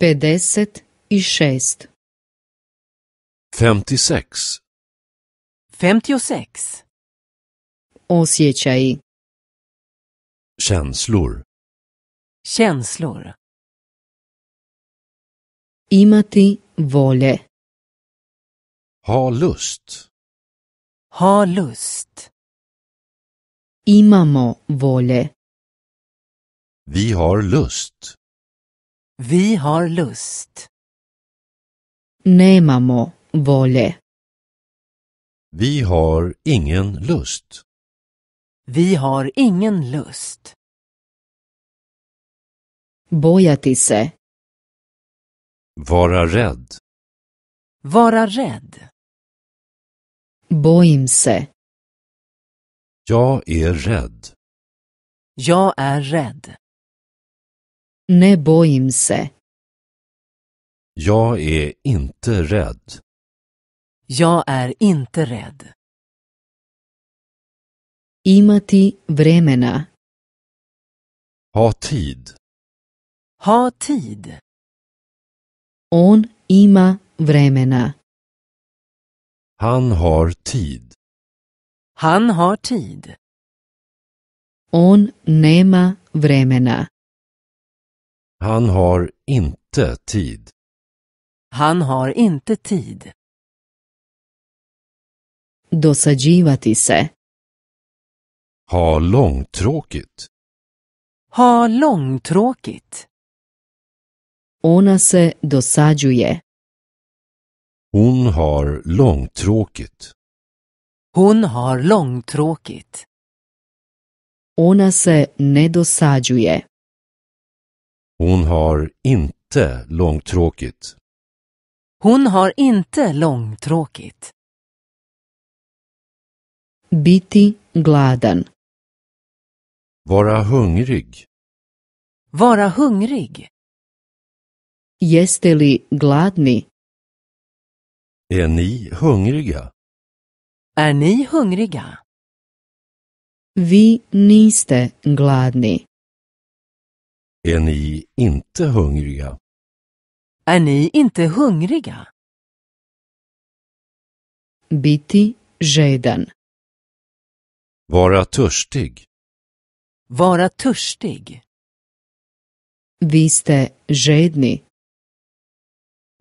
Petdeset i šest. Femtiosex. Femtiosex. Osjećaj. Känslor. Känslor. Imati volje. Ha lust. Ha lust. Imamo volje. Vi har lust. Vi har lust. Nemamo volje. Vi har ingen lust. Vi har ingen lust. Bojati se. Vara rädd. Vara rädd. Bojim se. Jag är rädd. Jag är rädd. Ne bojim se. Jag är inte rädd. Jag är inte rädd. Imati vremena. Ha tid. Ha tid. On ima vremena. Han har tid. Han har tid. On nema vremena. Han har inte tid. Han har inte tid. Dosađivati se. Ha långtråkigt. Ha långtråkigt. Ona se dosadjuje. Hon har långtråkigt. Hon har långtråkigt. Ona se ne dosadjuje. Hon har inte långtråkigt. Hon har inte långtråkigt. Biti gladan. Vara hungrig. Vara hungrig. Jeste li gladni? Är ni hungriga? Är ni hungriga? Vi niste gladni. Är ni inte hungriga? Är ni inte hungriga? Biti žedan. Vara törstig. Vara törstig. Vi žedni.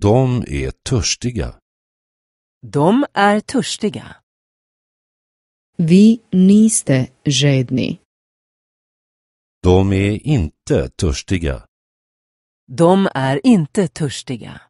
De är törstiga. De är törstiga. Vi niste žedni. De är inte inte törstiga. De är inte törstiga.